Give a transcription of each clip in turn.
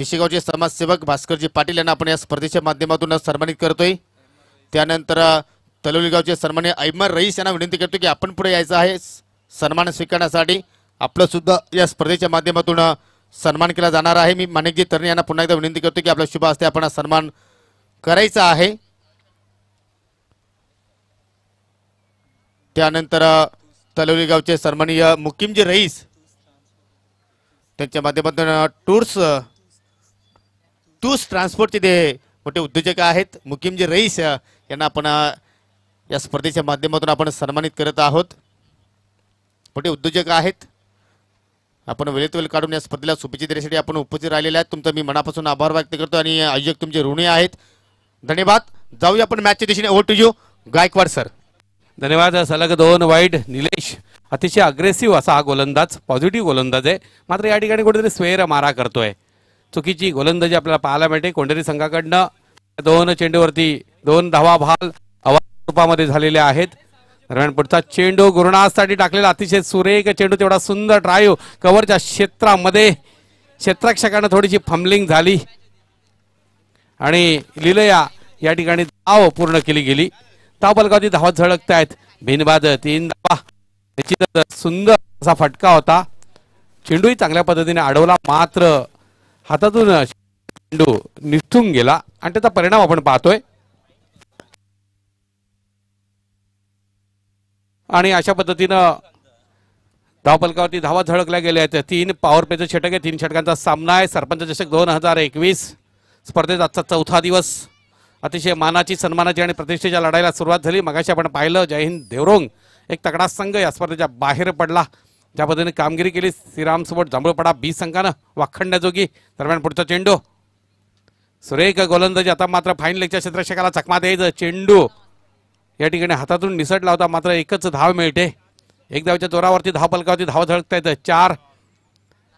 पिशेगावचे समाजसेवक भास्करजी पाटील यांना आपण या स्पर्धेच्या माध्यमातून सन्मानित करतोय त्यानंतर तलोलीगावचे सन्मान्य ऐमर रईस यांना विनंती करतो की आपण पुढे यायचं आहे सन्मान स्वीकारण्यासाठी आपलं सुद्धा या स्पर्धेच्या माध्यमातून सन्मान केला जाणार आहे मी माणिकजी तरणे यांना पुन्हा एकदा विनंती करतो की आपल्या शुभ हस्ते आपण सन्मान करायचा आहे त्यानंतर तलवलीगावचे गावचे सन्मानीय मुकिमजी रईस त्यांच्या माध्यमातून टूर्स तूस ट्रान्सपोर्टचे ते मोठे उद्योजक आहेत जे रईस यांना आपण या स्पर्धेच्या माध्यमातून आपण सन्मानित करत आहोत मोठे उद्योजक आहेत आपण वेळेत वेळ काढून या स्पर्धेला शुभेच्छा देण्यासाठी आपण उपस्थित राहिलेले आहेत तुमचा मी मनापासून आभार व्यक्त करतो आणि आयोजक तुमचे ऋणी आहेत धन्यवाद जाऊया आपण मॅचच्या दिशेने over to you Gaikwad sir धन्यवाद सलग दोन वाईट निलेश अतिशय अग्रेसिव्ह असा हा गोलंदाज पॉझिटिव्ह गोलंदाज आहे मात्र या ठिकाणी कुठेतरी स्वेर मारा करतोय चुकीची गोलंदाजी आपल्याला पाहायला मिळते कोंढरी संघाकडनं दोन चेंडूवरती दोन धावा भाल रूपामध्ये झालेले आहेत दरम्यान पुढचा चेंडू गुरुणासाठी टाकलेला अतिशय सुरेख चेंडू तेवढा सुंदर ड्राईव्ह कव्हरच्या क्षेत्रामध्ये क्षेत्रक्षकानं थोडीशी फम्बलिंग झाली आणि लिलया या ठिकाणी धाव पूर्ण केली गेली धाव धावा धावत झळकत आहेत भिनबाद तीन धावा निश्चितच सुंदर असा फटका होता चेंडूही चांगल्या पद्धतीने अडवला मात्र हातातून चेंडू गेला आणि त्याचा परिणाम आपण पाहतोय आणि अशा पद्धतीनं धावपलकावरती धावा झळकल्या गेल्या आहेत तीन पॉवर प्लेचं षटक आहे तीन षटकांचा सामना आहे सरपंच चषक दोन हजार एकवीस स्पर्धेत आजचा चौथा दिवस अतिशय मानाची सन्मानाची आणि प्रतिष्ठेच्या लढाईला सुरुवात झाली मगाशी आपण पाहिलं जय हिंद देवरोंग एक तगडा संघ या स्पर्धेच्या बाहेर पडला ज्या पद्धतीने कामगिरी केली श्रीरामसोबत जांभूळपडा बी संघानं वाखंडण्याजोगी दरम्यान पुढचा चेंडू सुरेख गोलंदाजी आता मात्र फाईन लेगच्या क्षेत्रक्षकाला चकमा द्यायचं चेंडू या ठिकाणी हातातून निसटला होता मात्र एकच धाव मिळते एक धावच्या जोरावरती धाव पलकावरती धाव झळकता येतं चार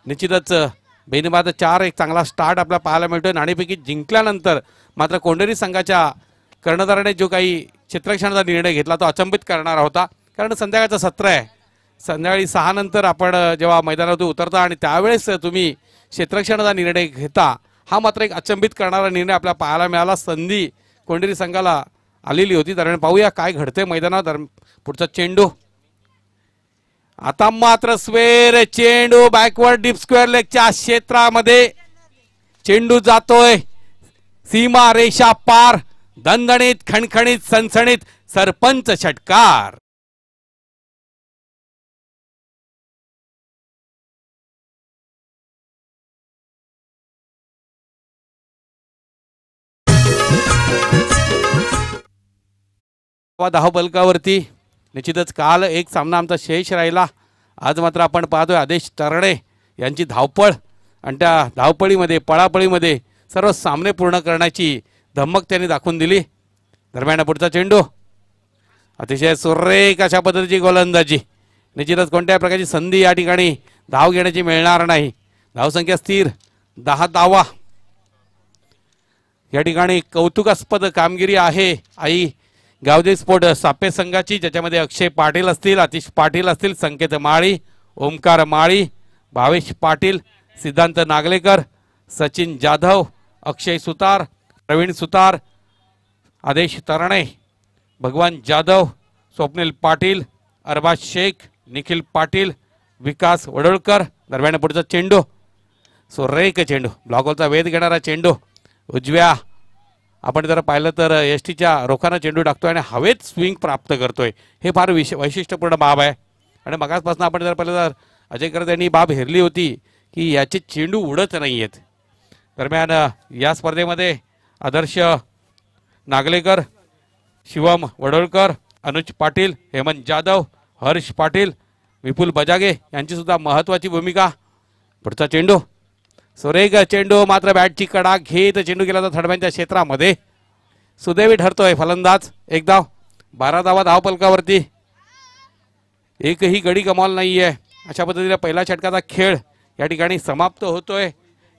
निश्चितच बेनिबाद चार एक चांगला स्टार्ट आपला पाहायला मिळतोय नाणेपैकी जिंकल्यानंतर मात्र कोंडरी संघाच्या कर्णधाराने जो काही क्षेत्रक्षणाचा निर्णय घेतला तो अचंबित करणारा होता कारण संध्याकाळचं सत्र आहे संध्याकाळी नंतर आपण जेव्हा मैदानातून उतरता आणि त्यावेळेस तुम्ही क्षेत्रक्षणाचा निर्णय घेता हा मात्र एक अचंबित करणारा निर्णय आपल्या पाहायला मिळाला संधी कोंडेरी संघाला आलेली होती दरम्यान पाहूया काय घडते मैदानात पुढचा चेंडू आता मात्र स्वेर चेंडू बॅकवर्ड डीप स्क्वेअर लेगच्या क्षेत्रामध्ये चेंडू जातोय सीमा रेषा पार दणदणीत खणखणीत सणसणीत सरपंच षटकार बलकावरती निश्चितच काल एक सामना आमचा शेष राहिला आज मात्र आपण पाहतोय आदेश तरणे यांची धावपळ आणि त्या धावपळीमध्ये पळापळीमध्ये सर्व सामने पूर्ण करण्याची धमक त्यांनी दाखवून दिली दरम्यान पुढचा चेंडू अतिशय सुरेख अशा पद्धतीची गोलंदाजी निश्चितच कोणत्याही प्रकारची संधी या ठिकाणी धाव घेण्याची मिळणार नाही धावसंख्या स्थिर दहा धावा या ठिकाणी कौतुकास्पद कामगिरी आहे आई गावदे स्फोट सापे संघाची ज्याच्यामध्ये अक्षय पाटील असतील आतिश पाटील असतील संकेत माळी ओमकार माळी भावेश पाटील सिद्धांत नागलेकर सचिन जाधव अक्षय सुतार प्रवीण सुतार आदेश तरणे भगवान जाधव स्वप्नील पाटील अरबाज शेख निखिल पाटील विकास वडोळकर दरम्यान पुढचा चेंडू सो रेक चेंडू ब्लॉकॉलचा वेध घेणारा चेंडू उजव्या आपण जर पाहिलं तर एस टीच्या रोखानं चेंडू टाकतोय आणि हवेत स्विंग प्राप्त करतोय हे फार विश वैशिष्ट्यपूर्ण बाब आहे आणि मगासपासून आपण जर पाहिलं तर अजय करत यांनी बाब हेरली होती की याचे चेंडू उडत नाही आहेत दरम्यान या स्पर्धेमध्ये आदर्श नागलेकर शिवम वडोळकर अनुज पाटील हेमंत जाधव हर्ष पाटील विपुल बजागे यांचीसुद्धा महत्त्वाची भूमिका पुढचा चेंडू सुरेख चेंडू मात्र बॅटची कडा घेत चेंडू गेला तर थडब्यांच्या क्षेत्रामध्ये सुदैवी ठरतोय फलंदाज एक धाव बारा धावा धावपलकावरती एकही गडी कमाल नाही आहे अशा पद्धतीने पहिला षटकाचा खेळ या ठिकाणी समाप्त होतोय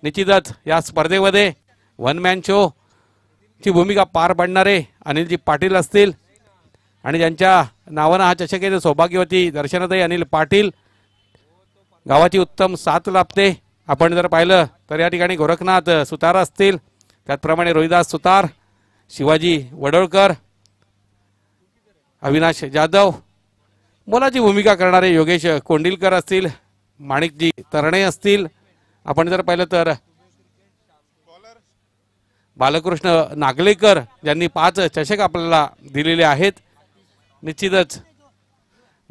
निश्चितच या स्पर्धेमध्ये वन मॅन शो ची भूमिका पार पाडणारे अनिलजी पाटील असतील आणि ज्यांच्या नावानं हा चषक सौभाग्यवती दर्शनाताई अनिल पाटील गावाची उत्तम साथ लाभते आपण जर पाहिलं तर या ठिकाणी गोरखनाथ सुतार असतील त्याचप्रमाणे रोहिदास सुतार शिवाजी वडोळकर अविनाश जाधव मोलाची भूमिका करणारे योगेश कोंडिलकर असतील माणिकजी तरणे असतील आपण जर पाहिलं तर बालकृष्ण नागलेकर ज्यांनी पाच चषक आपल्याला दिलेले आहेत निश्चितच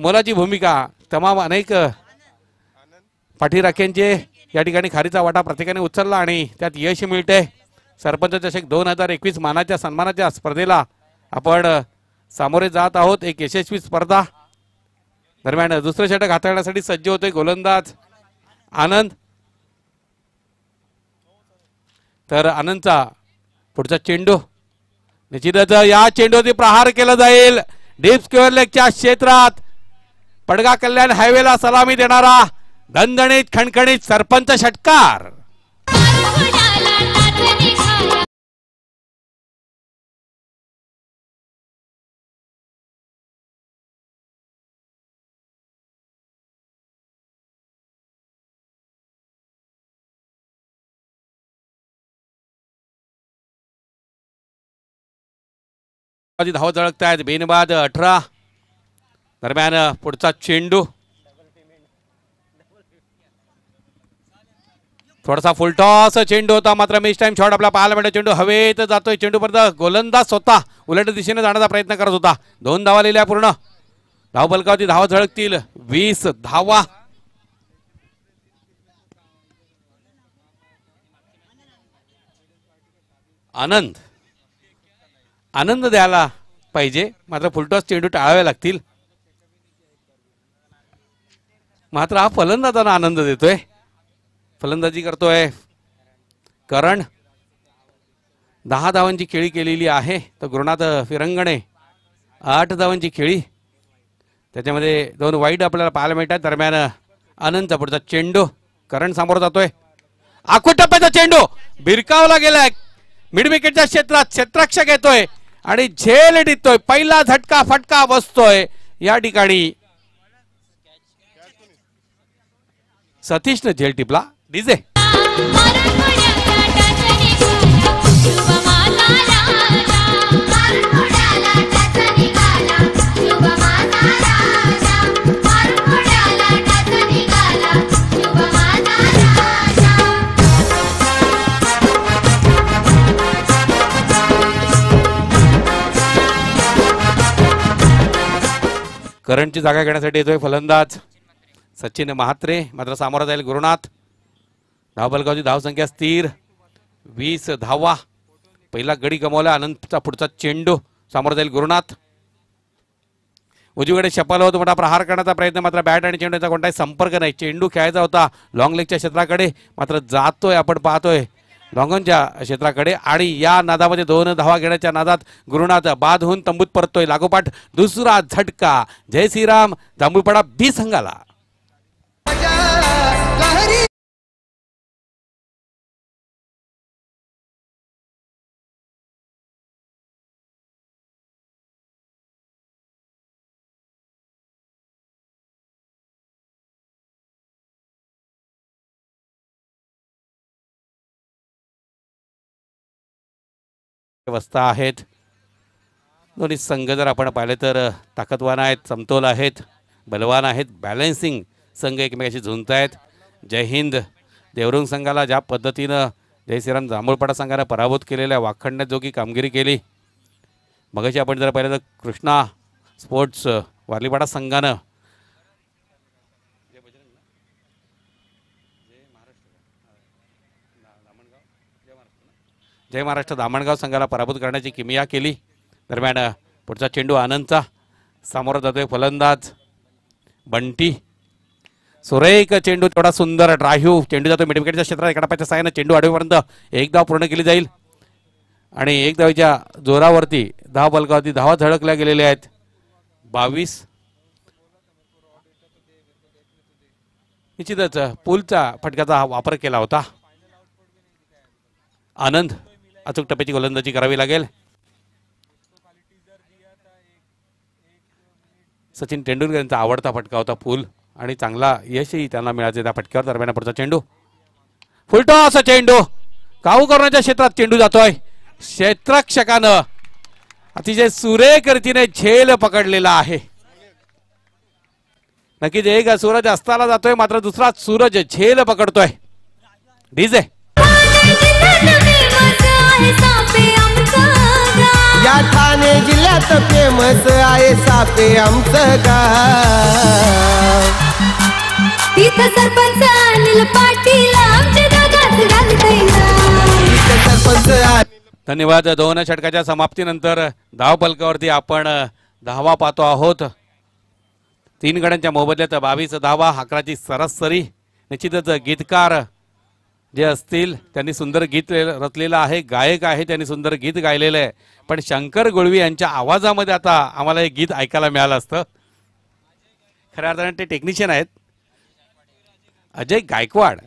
मोलाची भूमिका तमाम अनेक पाठीराख्यांचे या ठिकाणी खारीचा वाटा प्रत्येकाने उचलला आणि त्यात यश मिळते सरपंच चषक दोन हजार एकवीस मानाच्या सन्मानाच्या स्पर्धेला आपण सामोरे जात आहोत एक यशस्वी स्पर्धा दरम्यान दुसरं षटक हाताळण्यासाठी सज्ज होते गोलंदाज आनंद तर आनंदचा पुढचा चेंडू निश्चितच या चेंडूवरती प्रहार केला जाईल डीप स्क्युअर लेगच्या क्षेत्रात पडगा कल्याण हायवेला सलामी देणारा दणदणीत खणखणीत सरपंच षटकार धाव झळकतायत बेनबाद अठरा दरम्यान पुढचा चेंडू थोडासा फुलटॉस चेंडू होता मात्र मिस टाइम शॉट आपला पाहायला मिळतो चेंडू हवेत जातोय चेंडूपर्यंत गोलंदाज स्वतः उलट दिशेने जाण्याचा प्रयत्न करत होता दोन धावा लिहिल्या पूर्ण धाव बलकावती धावा झळकतील वीस धावा आनंद आनंद द्यायला पाहिजे मात्र फुलटॉस चेंडू टाळावे लागतील मात्र हा फलंदाजांना आनंद देतोय फलंदाजी करतोय करण दहा धावांची खेळी केलेली आहे तर गुरुनाथ फिरंगणे आठ धावांची खेळी त्याच्यामध्ये दोन वाईट आपल्याला पाहायला मिळतात दरम्यान आनंदचा पुढचा चेंडू करण समोर जातोय आखूट टप्प्याचा चेंडू भिरकावला गेलाय मिडविकेटच्या क्षेत्रात क्षेत्रक्षक येतोय आणि झेल देतोय पहिला झटका फटका बसतोय या ठिकाणी सतीशनं जेल टिपला डीजे करंटची जागा घेण्यासाठी येतोय फलंदाज सचिन महात्रे मात्र सामोरा जाईल गुरुनाथ धावबलगावची धावसंख्या स्थिर वीस धावा पहिला गडी गमावला अनंतचा पुढचा चेंडू सामोरा जाईल गुरुनाथ उजवीकडे शपाल होतो मोठा प्रहार करण्याचा प्रयत्न मात्र बॅट आणि चेंडूचा कोणताही संपर्क नाही चेंडू खेळायचा होता लॉंग लेगच्या क्षेत्राकडे मात्र जातोय आपण पाहतोय लॉंगनच्या क्षेत्राकडे आणि या नादामध्ये दोन धावा घेण्याच्या नादात गुरुनाथ बाद होऊन तंबूत परतोय लागोपाठ दुसरा झटका जय श्रीराम जांभूळपाडा बी संघाला अवस्था आहेत दोन्ही संघ जर आपण पाहिले तर ताकदवान आहेत समतोल आहेत बलवान आहेत बॅलेन्सिंग संघ एकमेकाशी झुंजत आहेत जय हिंद देवरुंग संघाला ज्या पद्धतीनं श्रीराम जांभूळपाडा संघानं पराभूत केलेल्या वाखडण्याजोगी कामगिरी केली मगाशी आपण जर पाहिलं तर कृष्णा स्पोर्ट्स वारलीपाडा संघानं जय महाराष्ट्र दामणगाव संघाला पराभूत करण्याची किमिया केली दरम्यान पुढचा चेंडू आनंदचा सामोरा जातोय फलंदाज बंटी सुरेख चेंडू थोडा सुंदर ड्रायव्ह चेंडू जातो मिडविकेटच्या क्षेत्रात एका डापाच्या चेंडू आडवीपर्यंत एक पूर्ण केली जाईल आणि एक धावीच्या जोरावरती दहा बलकावरती धावा झळकल्या गेलेल्या आहेत बावीस निश्चितच पूलचा फटक्याचा वापर केला होता आनंद अचूक टप्प्याची गोलंदाजी करावी लागेल सचिन तेंडुलकर यांचा आवडता फटका होता फुल आणि चांगला यशही त्यांना मिळायचे त्या फटक्यावर दरम्यान पुढचा चेंडू फुलटो असा चेंडू काऊ करण्याच्या क्षेत्रात चेंडू जातोय क्षेत्रक्षकानं अतिशय सुरेख झेल पकडलेला आहे नक्कीच एक सूरज अस्ताला जातोय मात्र दुसरा सूरज झेल पकडतोय डीजे या ठाणे जिल्ह्यात फेमस आहे सापे आमचं गाव तिथं सरपंच अनिल पाटील धन्यवाद दोन षटकाच्या समाप्तीनंतर धावफलकावरती आपण धावा पाहतो आहोत तीन गड्यांच्या मोबदल्यात बावीस धावा अकराची सरासरी निश्चितच गीतकार जे असतील त्यांनी सुंदर गीत रचलेलं आहे गायक आहे त्यांनी सुंदर गीत गायलेलं आहे पण शंकर गोळवी यांच्या आवाजामध्ये आता आम्हाला हे गीत ऐकायला मिळालं असतं खऱ्या अर्थाने ते टेक्निशियन आहेत अजय गायकवाड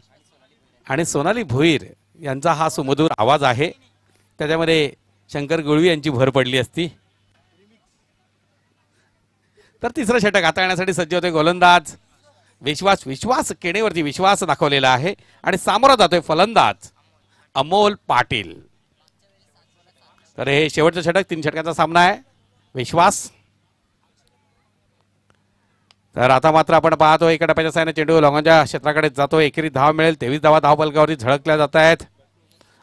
आणि सोनाली भोईर यांचा हा सुमधूर आवाज आहे त्याच्यामध्ये शंकर गोळवी यांची भर पडली असती तर तिसरं षटक येण्यासाठी सज्ज होते गोलंदाज विश्वास विश्वास केणेवरती विश्वास दाखवलेला आहे आणि सामोरा जातोय फलंदाज अमोल पाटील तर हे शेवटचं षटक तीन षटकांचा सामना आहे विश्वास तर आता मात्र आपण पाहतो एका टप्प्याच्या सायने चेंडू लॉंगांच्या क्षेत्राकडे जातो एकेरी धाव मिळेल तेवीस धावा धावपलकावरती झळकल्या जात आहेत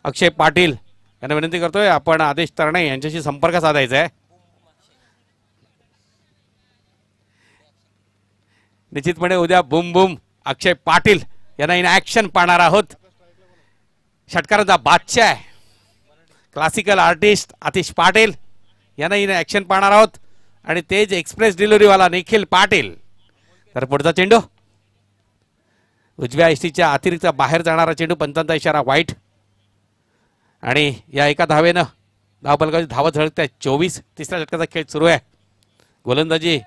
अक्षय पाटील यांना विनंती करतोय आपण आदेश तरणे यांच्याशी संपर्क साधायचा आहे निश्चितपणे उद्या बुम बुम अक्षय पाटील यांना इन ॲक्शन पाहणार आहोत षटकारांचा बादशाह आहे क्लासिकल आर्टिस्ट आतिश पाटील यांना इन ॲक्शन पाहणार आहोत आणि तेज एक्सप्रेस डिलिव्हरीवाला निखिल पाटील तर पुढचा चेंडू उजव्या एसटीच्या अतिरिक्त बाहेर जाणारा चेंडू पंचांचा इशारा वाईट आणि या एका धावेनं धावबलगाची धावत झळकत्या चोवीस तिसऱ्या षटकाचा खेळ सुरू आहे गोलंदाजी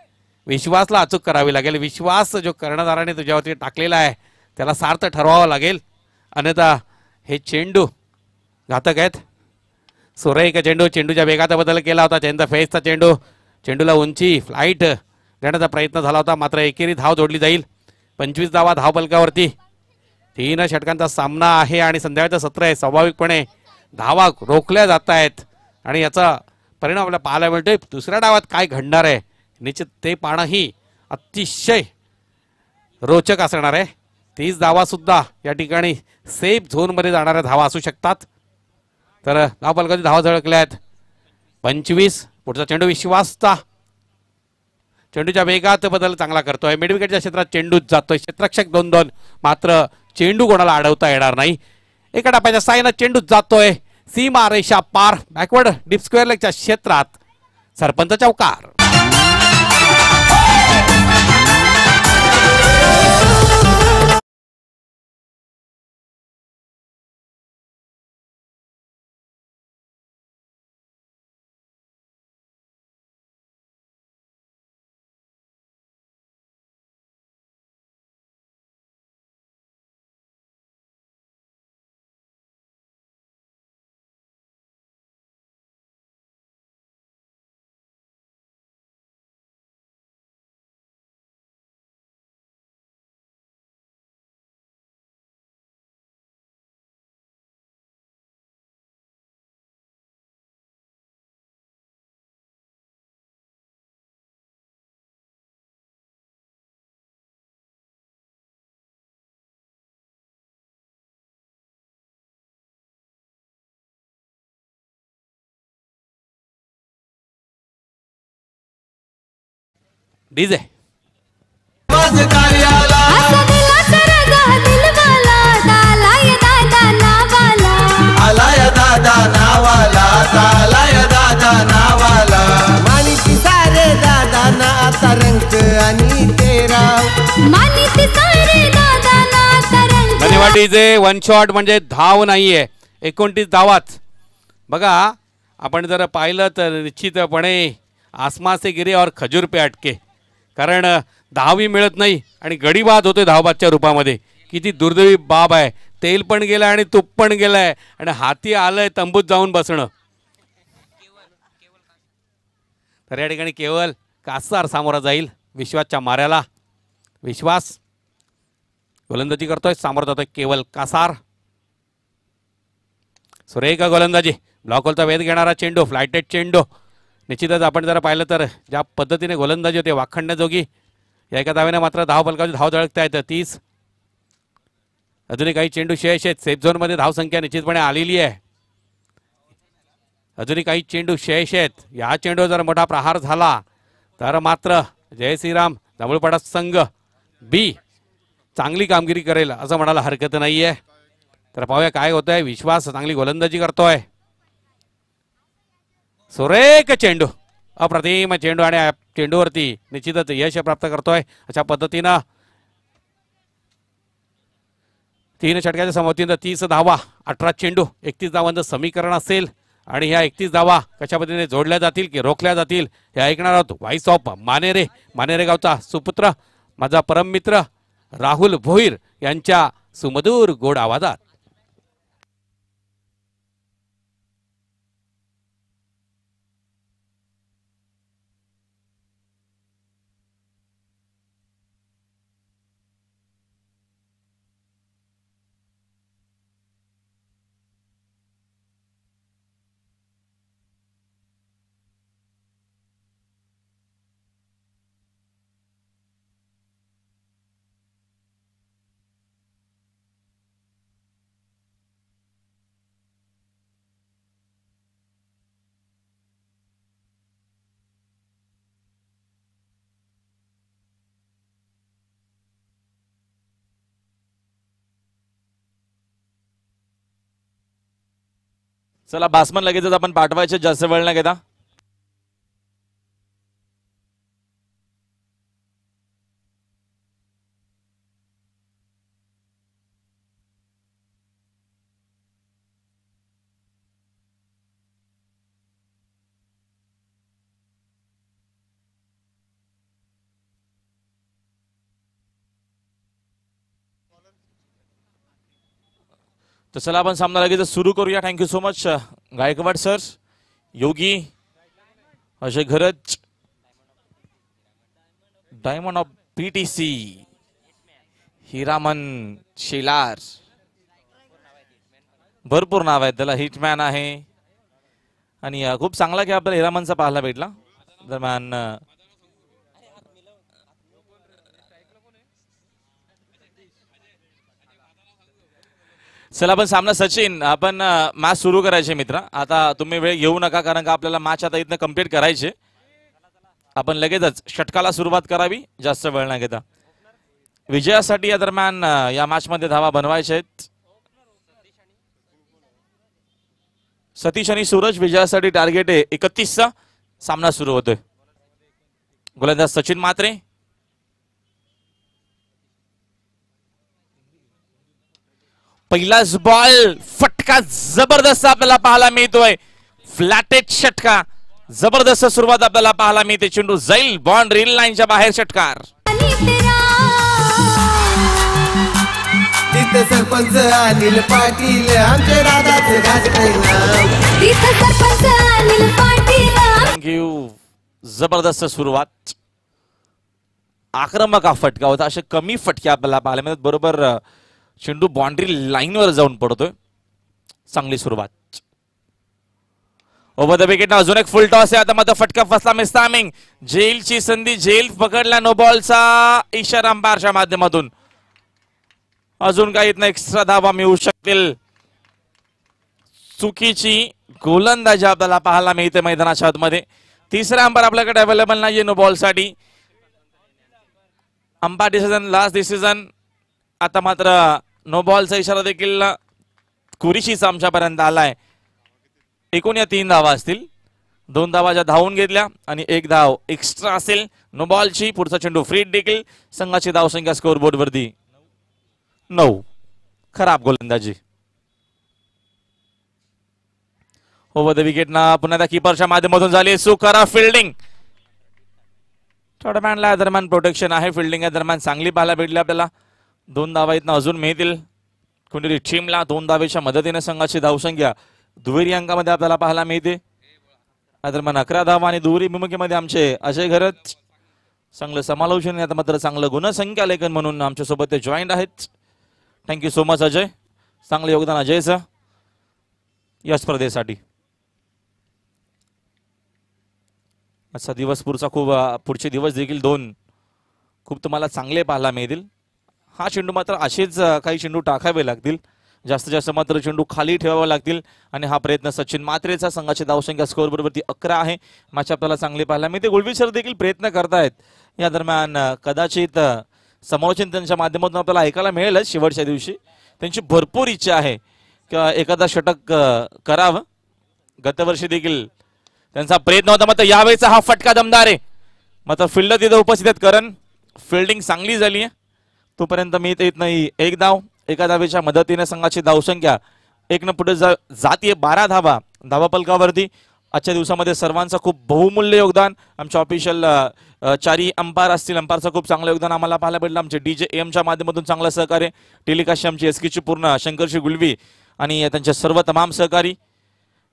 विश्वासला अचूक करावी लागेल विश्वास जो कर्णधाराने तुझ्यावरती टाकलेला आहे त्याला सार्थ ठरवावं लागेल अन्यथा हे चेंडू घातक आहेत सुरेख चेंडू चेंडूच्या वेगात बदल केला होता त्यांचा फेसचा चेंडू चेंडूला उंची फ्लाईट देण्याचा प्रयत्न झाला होता मात्र एकेरी धाव जोडली जाईल पंचवीस धावा धाव बलकावरती तीन षटकांचा सामना आहे आणि संध्याकाळचं सत्र आहे स्वाभाविकपणे धावा रोखल्या जात आहेत आणि याचा परिणाम आपल्याला पाहायला मिळतोय दुसऱ्या डावात काय घडणार आहे निश्चित ते पाणंही अतिशय रोचक असणार आहे तीच धावासुद्धा या ठिकाणी सेफ झोनमध्ये जाणाऱ्या धावा असू शकतात तर नावपालकाची धावा झळकल्या आहेत पंचवीस पुढचा चेंडू विश्वासचा चेंडूच्या वेगात बदल चांगला करतोय मिडविकेटच्या क्षेत्रात चेंडूच जातोय क्षेत्रक्षक दोन दोन मात्र चेंडू कोणाला अडवता येणार नाही एका टप्प्याच्या साईनं चेंडूच जातोय सीमा रेषा पार बॅकवर्ड डीप स्क्वेअर लेगच्या क्षेत्रात सरपंच चौकार डीजे धन्यवाद डीजे वन शॉट म्हणजे धाव नाहीये एकोणतीस धावाच बघा आपण जर पाहिलं तर निश्चितपणे आसमासे गिरे और खजूर पे अटके कारण दहावी मिळत नाही आणि गडीबाद होते धावबादच्या रूपामध्ये किती दुर्दैवी बाब आहे तेल पण गेलं आणि तूप पण गेलं आहे आणि हाती आलंय तंबूत जाऊन बसणं तर या ठिकाणी केवळ कासार सामोरा जाईल विश्वासच्या माऱ्याला विश्वास गोलंदाजी करतोय सामोरं जातोय केवळ कासार का गोलंदाजी होलचा वेध घेणारा चेंडू फ्लायटेड चेंडू निश्चितच आपण जर पाहिलं तर ज्या पद्धतीने गोलंदाजी होते वाखंडजोगी या एका धावेने मात्र धाव बलकाची धाव धळकता येतं तीस अजूनही काही चेंडू शेष आहेत सेफ झोनमध्ये धावसंख्या निश्चितपणे आलेली आहे अजूनही काही चेंडू शेष आहेत या चेंडूवर जर मोठा प्रहार झाला तर मात्र जय श्रीराम जांभूळपाडा संघ बी चांगली कामगिरी करेल असं म्हणायला हरकत नाही आहे तर पाहूया काय होतंय विश्वास चांगली गोलंदाजी करतोय सुरेख चेंडू अप्रतिम चेंडू आणि चेंडूवरती निश्चितच यश प्राप्त करतोय अशा पद्धतीनं तीन षटकाच्या समोरतीनं तीस धावा अठरा चेंडू एकतीस धावांचं समीकरण असेल आणि ह्या एकतीस धावा कशा पद्धतीने जोडल्या जातील की रोखल्या जातील हे ऐकणार आहोत व्हाईस ऑफ मानेरे मानेरे गावचा सुपुत्र माझा परममित्र राहुल भोईर यांच्या सुमधूर गोड आवाजात चला बासमन लगेचच आपण पाठवायचे जास्त वेळ न घेता तर चला आपण सामना लगेच सुरू करूया thank you so much Gaikwad sir Yogi Ajay घरच diamond of P T C Hiraman Shelar भरपूर नाव आहे त्याला हिटमॅन आहे आणि uh, खूप चांगला की आपल्याला हिरामनचा पाहायला भेटला दरम्यान uh, चला आपण सामना सचिन आपण मॅच सुरू करायचे मित्र आता तुम्ही वेळ घेऊ नका कारण का आपल्याला मॅच आता इथनं कम्प्लीट करायचे आपण लगेचच षटकाला सुरुवात करावी जास्त वेळ नाही घेता विजयासाठी या दरम्यान या मॅच मध्ये धावा बनवायचे आहेत सतीश आणि सूरज विजयासाठी टार्गेट आहे एकतीसचा सामना सुरू होतोय गोलंदाज सचिन मात्रे पहिलाच बॉल फटका जबरदस्त आपल्याला पाहायला मिळतोय फ्लॅटेड षटका जबरदस्त सुरुवात आपल्याला पाहायला मिळते चेंडू जाईल बॉन्ड रेल लाईनच्या बाहेर षटकार जबरदस्त सुरुवात आक्रमक हा फटका होता असे कमी फटके आपल्याला पाहायला मिळतात बरोबर चेंडू बाउंड्री लाईनवर जाऊन पडतोय चांगली सुरुवात ओवर द ना अजून एक फुल टॉस आहे आता मात्र फटका फसला मिस जेल ची संधी जेल पकडला नो बॉलचा इशारा अंपायरच्या माध्यमातून अजून काही इतना एक्स्ट्रा धावा मिळू शकतील चुकीची गोलंदाजी आपल्याला पाहायला मिळते मैदानाच्या आतमध्ये तिसरा अंपायर आपल्याकडे अवेलेबल नाहीये नो बॉल साठी अंपायर डिसिजन लास्ट डिसिजन आता मात्र नो बॉलचा इशारा देखील कुरिशी आमच्यापर्यंत आलाय एकूण या तीन धावा असतील दोन धावा ज्या धावून घेतल्या आणि एक धाव एक्स्ट्रा असेल नो बॉलची पुढचा चेंडू फ्रीट देखील संघाची धावसंख्या स्कोअर बोर्ड वरती नऊ खराब गोलंदाजी ओव्हर द विकेट ना पुन्हा त्या किपरच्या माध्यमातून झाली सुकारा फिल्डिंग थोड्या मॅनला दरम्यान प्रोटेक्शन आहे फिल्डिंग दरम्यान चांगली पाहायला भेटली आपल्याला दोन धावा इथनं अजून मिळतील कुंडली टीमला दोन धावेच्या मदतीने संघाची धावसंख्या दुहेरी अंकामध्ये आपल्याला पाहायला मिळते दरम्यान अकरा धावा आणि दुहेरी भूमिकेमध्ये आमचे अजय घरत चांगलं समालोचन आता मात्र चांगलं गुणसंख्या लेखन म्हणून आमच्यासोबत ते जॉईंट आहेत थँक्यू सो मच अजय चांगलं योगदान अजयचं या स्पर्धेसाठी आजचा दिवस पुढचा खूप पुढचे दिवस देखील दोन खूप तुम्हाला चांगले पाहायला मिळतील हा चेंडू मात्र असेच काही चेंडू टाकावे लागतील जास्तीत जास्त मात्र चेंडू खाली ठेवावे लागतील आणि हा प्रयत्न सचिन मात्रेचा संघाची धावसंख्या स्कोअर बरोबर ती अकरा आहे मॅच आपल्याला चांगली पाहायला ते ते सर देखील प्रयत्न करतायत या दरम्यान कदाचित समालोचन त्यांच्या माध्यमातून आपल्याला ऐकायला मिळेलच शेवटच्या दिवशी त्यांची भरपूर इच्छा आहे किंवा एखादा षटक करावं गतवर्षी देखील त्यांचा प्रयत्न होता मात्र यावेळेचा हा फटका दमदार आहे मात्र फिल्डर तिथं उपस्थित आहेत कारण फिल्डिंग चांगली झाली आहे तोपर्यंत मी येत नाही एक धाव एका धावेच्या मदतीने संघाची धावसंख्या एक न पुढे जा जातीय बारा धावा धावा पलकावरती आजच्या दिवसामध्ये सर्वांचं खूप बहुमूल्य योगदान आमच्या ऑफिशियल चारी अंपायर असतील अंपारचं खूप चांगलं योगदान आम्हाला पाहायला भेटलं आमचे डी जे एमच्या माध्यमातून चांगलं सहकार्य टेलिकाशी आमची केची पूर्ण शंकरशी गुलवी आणि त्यांचे सर्व तमाम सहकारी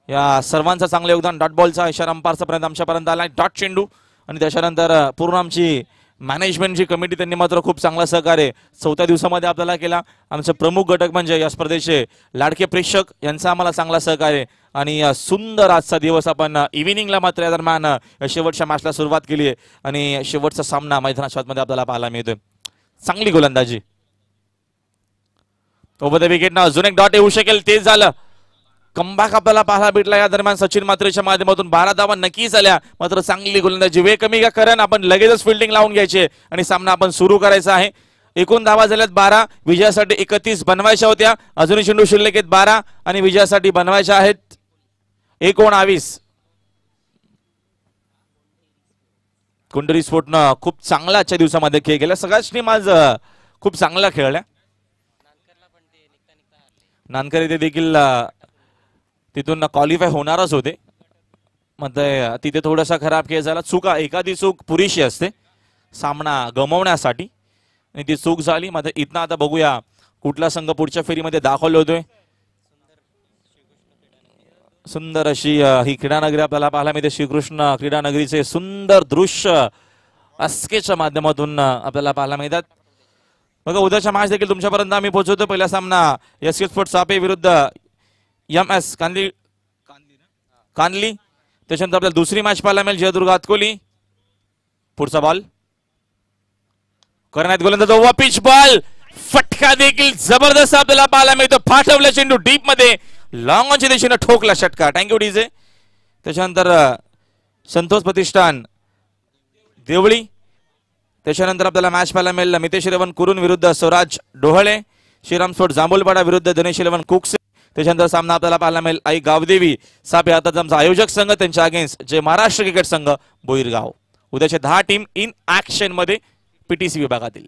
या सर्वांचं चांगलं योगदान डॉट बॉलचा इशारा अंपारचा पर्यंत आमच्यापर्यंत आला डॉट चेंडू आणि त्याच्यानंतर पूर्ण आमची मॅनेजमेंटची कमिटी त्यांनी मात्र खूप चांगला सहकार्य चौथ्या दिवसामध्ये आपल्याला केला आमचे प्रमुख घटक म्हणजे या स्पर्धेचे लाडके प्रेक्षक यांचा आम्हाला चांगला सहकार्य आणि सुंदर आजचा दिवस आपण इव्हिनिंगला मात्र या दरम्यान शेवटच्या मॅचला सुरुवात केली आहे आणि शेवटचा सामना मध्ये आपल्याला पाहायला मिळतोय चांगली गोलंदाजी ओबद विकेट ना अजून एक डॉट येऊ शकेल तेच झालं कंबाक आपल्याला पाहायला भेटला या दरम्यान सचिन मात्रेच्या माध्यमातून बारा धावा नक्कीच झाल्या मात्र चांगली गोलंदाजी वे कमी का कारण आपण लगेचच फिल्डिंग लावून घ्यायचे आणि सामना आपण सुरू करायचा आहे एकूण धावा झाल्यात बारा विजयासाठी एकतीस बनवायच्या होत्या अजून चेंडू शिल्लक आहेत बारा आणि विजयासाठी बनवायच्या आहेत एकोणावीस कुंडरी स्फोटनं खूप चांगला आजच्या दिवसामध्ये खेळ केला सगळ्याच टीम आज खूप चांगला खेळल्या नानकर येथे देखील तिथून क्वालिफाय होणारच होते मग तिथे थोडासा खराब खेळ झाला चुका एखादी चूक पुरेशी असते सामना गमवण्यासाठी आणि ती चूक झाली मग इथनं आता बघूया कुठला संघ पुढच्या फेरीमध्ये दाखवले होतोय सुंदर अशी ही क्रीडानगरी आपल्याला पाहायला मिळते श्रीकृष्ण क्रीडानगरीचे सुंदर दृश्य अस्केच्या माध्यमातून आपल्याला पाहायला मिळतात बघा उद्याच्या मॅच देखील तुमच्यापर्यंत आम्ही पोहोचवतो पहिला सामना एसके के स्पोर्ट्स सापे विरुद्ध एम एस कानली कानली त्याच्यानंतर आपल्याला दुसरी मॅच पाहायला मिळेल जयदुर्ग आतकोली पुढचा बॉल करण्यात गोलंदाज वा पिच बॉल फटका देखील जबरदस्त आपल्याला पाहायला मिळतो फाटवला चेंडू डीप मध्ये लॉंग ऑनच्या दिशेनं ठोकला षटकार थँक्यू डीजे त्याच्यानंतर संतोष प्रतिष्ठान देवळी त्याच्यानंतर आपल्याला मॅच पाहायला मिळेल मितेश रेवन कुरुन विरुद्ध स्वराज डोहळे श्रीराम स्फोट जांबुलपाडा विरुद्ध दिनेश इलेवन कुक त्याच्यानंतर सामना आपल्याला पाहायला मिळेल आई गावदेवी साप या आमचा आयोजक संघ त्यांच्या अगेन्स्ट जे महाराष्ट्र क्रिकेट संघ बोईरगाव उद्याचे दहा टीम इन ऍक्शन मध्ये पीटीसी विभागातील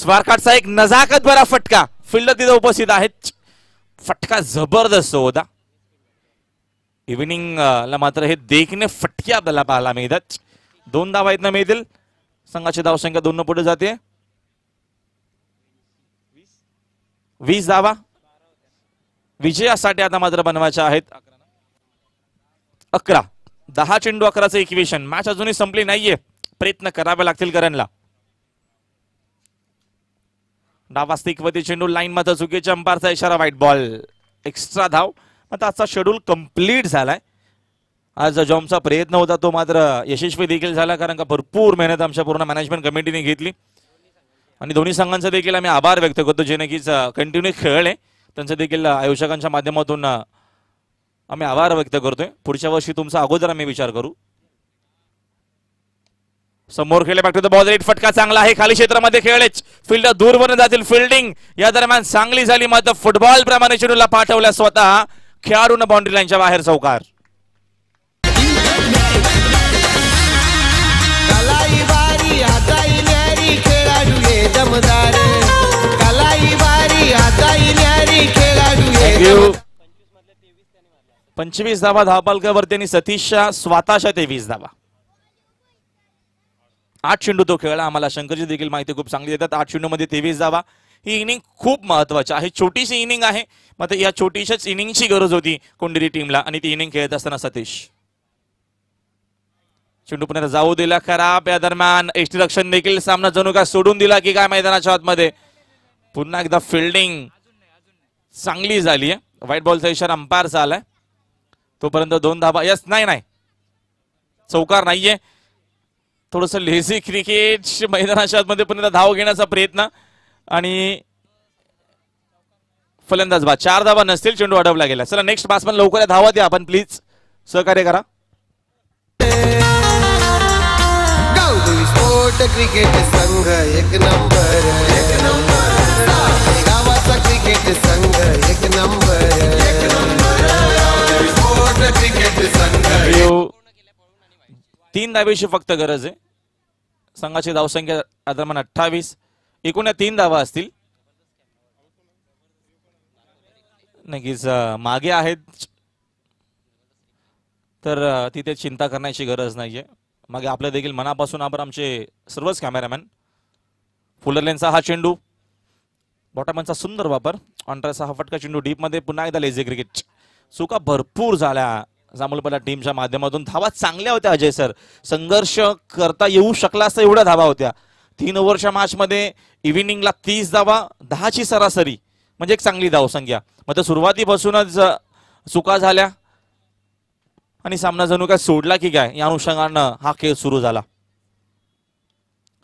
स्वारकाटचा एक नजाकत बरा फटका फिल्डर तिथे उपस्थित आहेत फटका जबरदस्त होता ला मात्र हे देखणे फटके आपल्याला पाहायला मिळतात दोन धावा इथनं मिळतील संघाची धावसंख्या दोन पुढे जाते वीस धावा विजयासाठी आता मात्र बनवायच्या आहेत अकरा दहा चेंडू अकराचं इक्वेशन मॅच अजूनही संपली नाहीये प्रयत्न करावे लागतील करणला डावास्तिकवती चेंडू लाईन मध्ये चुकीच्या अंपारचा इशारा व्हाईट बॉल एक्स्ट्रा धाव मग आजचा शेड्यूल कंप्लीट झालाय आज जॉमचा प्रयत्न होता तो मात्र यशस्वी देखील झाला कारण का भरपूर मेहनत आमच्या पूर्ण मॅनेजमेंट कमिटीने घेतली आणि दोन्ही संघांचा देखील आम्ही आभार व्यक्त करतो जेणे की कंटिन्यू खेळले त्यांचं देखील आयोजकांच्या माध्यमातून आम्ही आभार व्यक्त करतोय पुढच्या वर्षी तुमचा अगोदर आम्ही विचार करू समोर खेळले back to the ball rate फटका चांगला आहे खाली क्षेत्रामध्ये खेळले फिल्ड दूरवर जातील फिल्डिंग या दरम्यान चांगली झाली मात्र फुटबॉल प्रमाणे चेडूला पाठवल्या स्वतः खेळाडून बाउंड्री लाईनच्या बाहेर चौकार दमदार पंचवीस धावा धावपालकावरती त्यांनी सतीशच्या स्वतःच्या तेवीस धावा आठ चेंडू तो खेळला आम्हाला शंकरजी देखील माहिती खूप चांगली देतात आठ चेंडू मध्ये तेवीस धावा ही इनिंग खूप महत्वाची आहे छोटीशी इनिंग आहे मग या छोटीशाच इनिंगची गरज होती कोंडिरी टीमला आणि ती इनिंग खेळत असताना सतीश चेंडू पुन्हा जाऊ दिला खराब या दरम्यान एष्टी रक्षण देखील सामना जणू का सोडून दिला की काय मैदानाच्या आतमध्ये पुन्हा एकदा फिल्डिंग चांगली झाली आहे व्हाईट बॉलचा इशारा अंपायरचा आलाय तोपर्यंत दोन धाबा यस नाही नाही चौकार नाहीये थोडस लेझी क्रिकेट मैदानाच्या मध्ये पण धाव घेण्याचा प्रयत्न आणि फलंदाज बा चार धावा नसतील चेंडू अडवला गेला चला नेक्स्ट पण लवकर धावा द्या आपण प्लीज सहकार्य करा क्रिकेट संघ एक नंबर एक नंबर तीन दावेची फक्त गरज आहे संघाची संख्या दरम्यान अठ्ठावीस एकूण या तीन दावा असतील नक्कीच मागे आहेत तर तिथे चिंता करण्याची गरज नाहीये मागे आपल्या देखील मनापासून आबर आमचे सर्वच कॅमेरामॅन फुलरलेनचा हा चेंडू बॉटमनचा सुंदर वापर ऑनट्रेसचा हा फटका चेंडू डीपमध्ये पुन्हा एकदा लेझी क्रिकेट चुका भरपूर झाल्या जांभूलपल्ला टीमच्या माध्यमातून धावा चांगल्या होत्या अजय सर संघर्ष करता येऊ शकला असता एवढ्या धावा होत्या तीन ओव्हरच्या मॅचमध्ये इव्हिनिंगला तीस धावा दहाची सरासरी म्हणजे एक चांगली संख्या मग तर सुरुवातीपासूनच चुका झाल्या आणि सामना जणू काय सोडला की काय या अनुषंगानं हा खेळ सुरू झाला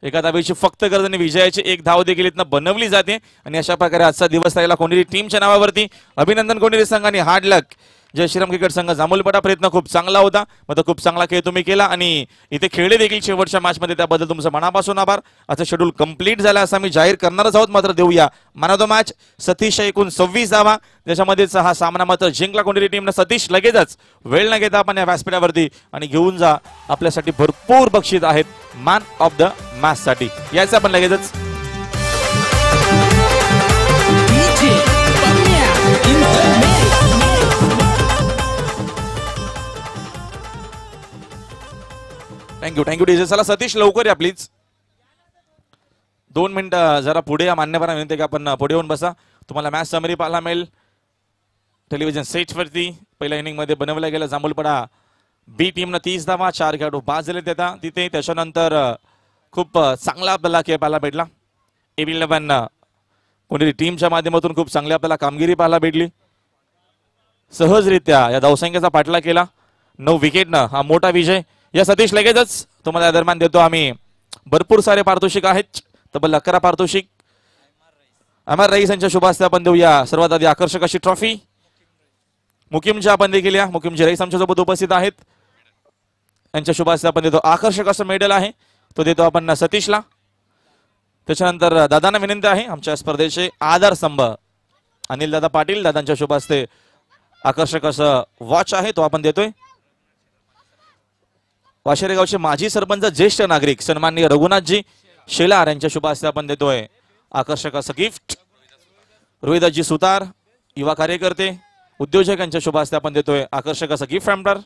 एका दावेची फक्त गरज आणि विजयाची एक धाव देखील इथं बनवली जाते आणि अशा प्रकारे आजचा दिवस राहिला कोणीरी टीमच्या नावावरती अभिनंदन कोणीरी संघाने हार्ड लक जयश्रीराम क्रिकेट संघ जांभूलपटा प्रयत्न खूप चांगला होता मग खूप चांगला खेळ तुम्ही केला आणि इथे खेळले देखील शेवटच्या मॅचमध्ये त्याबद्दल तुमचं मनापासून आभार असं शेड्यूल कंप्लीट झालं असं आम्ही जाहीर करणारच आहोत मात्र देऊया मॅन ऑफ मॅच सतीश एकूण सव्वीस धावा त्याच्यामध्येच हा सामना मात्र जिंकला टीम टीमनं सतीश लगेचच वेळ न घेता आपण या व्यासपीठावरती आणि घेऊन जा आपल्यासाठी भरपूर बक्षीस आहेत मॅन ऑफ द मॅचसाठी यायचं आपण लगेचच थँक्यू थँक्यू डीजे चला सतीश लवकर या प्लीज दोन मिनिट जरा पुढे या मान्यपणा विनंती की आपण पुढे येऊन बसा तुम्हाला मॅच समरी पाहायला मिळेल टेलिव्हिजन सेटवरती पहिल्या इनिंगमध्ये बनवला गेला जांभूलपडा बी टीमनं तीस धावा चार खेळाडू बाद झाले त्याचा तिथे त्याच्यानंतर खूप चांगला आपल्याला खेळ पाहायला भेटला बी इलेव्हन कोणी टीमच्या माध्यमातून खूप चांगली आपल्याला कामगिरी पाहायला भेटली सहजरित्या या धावसंख्येचा पाठला केला नऊ विकेटनं हा मोठा विजय या सतीश लगेचच तुम्हाला दरम्यान देतो आम्ही भरपूर सारे पारितोषिक आहेत तब्बल अकरा पारितोषिक अमर रईस यांच्या शुभास्ते आपण देऊया सर्वात आधी आकर्षक अशी ट्रॉफी मुकीमच्या आपण देखील या जी रईस आमच्यासोबत उपस्थित आहेत यांच्या शुभास्ते आपण देतो आकर्षक असं मेडल आहे तो देतो आपण सतीशला त्याच्यानंतर दादांना विनंती आहे आमच्या स्पर्धेचे आधार स्तंभ अनिल दादा पाटील दादांच्या शुभास्ते आकर्षक असं वॉच आहे तो आपण देतोय वाशेरे गावचे माजी सरपंच ज्येष्ठ नागरिक सन्माननीय रघुनाथजी शेलार यांच्या शुभाशय आपण देतोय आकर्षक असं गिफ्ट रोहिदासजी सुतार युवा कार्यकर्ते उद्योजक यांच्या शुभाशय आपण देतोय आकर्षक असं गिफ्ट हॅम्पर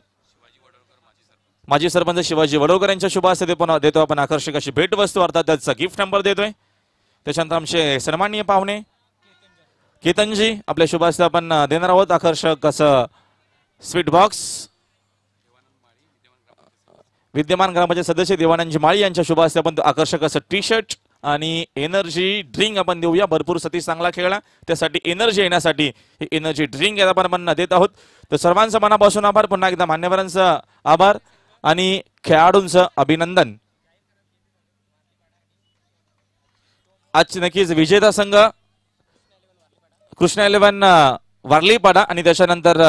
माजी सरपंच शिवाजी वडोकर यांच्या शुभाशय पण देतो आपण आकर्षक अशी भेट वस्तू अर्थात त्याचा गिफ्ट नंबर देतोय त्याच्यानंतर आमचे सन्माननीय पाहुणे केतनजी आपल्या शुभाशय आपण देणार आहोत आकर्षक असं स्वीट बॉक्स विद्यमान ग्रामपंचायत सदस्य देवानंद माळी यांच्या शुभ आपण आकर्षक असं टी शर्ट आणि एनर्जी ड्रिंक आपण देऊया भरपूर सतीश चांगला खेळला त्यासाठी एनर्जी येण्यासाठी ही एनर्जी ड्रिंक आपण आपण देत आहोत तर सर्वांचं मनापासून आभार पुन्हा एकदा मान्यवरांचं आभार आणि खेळाडूंचं अभिनंदन आजची नक्कीच विजेता संघ कृष्णा इलेव्हन पाडा आणि त्याच्यानंतर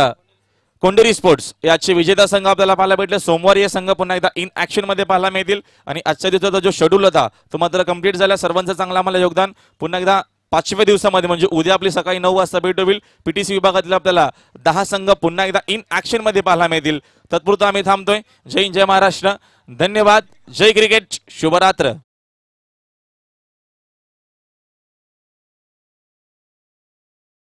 कोंडेरी स्पोर्ट्स याचे विजेता संघ आपल्याला पाहायला भेटले सोमवारी हे संघ पुन्हा एकदा इन ऍक्शन मध्ये पाहायला मिळतील आणि आजच्या दिवसाचा जो शेड्यूल होता तो मात्र कम्प्लीट झाला सर्वांचं चांगलं आम्हाला योगदान पुन्हा एकदा पाचव्या दिवसामध्ये म्हणजे उद्या आपली सकाळी नऊ वाजता भेट होईल पीटीसी विभागातील आपल्याला दहा संघ पुन्हा एकदा इन ऍक्शन मध्ये पाहायला मिळतील तत्पुरता आम्ही थांबतोय जय जय महाराष्ट्र धन्यवाद जय क्रिकेट शुभरात्र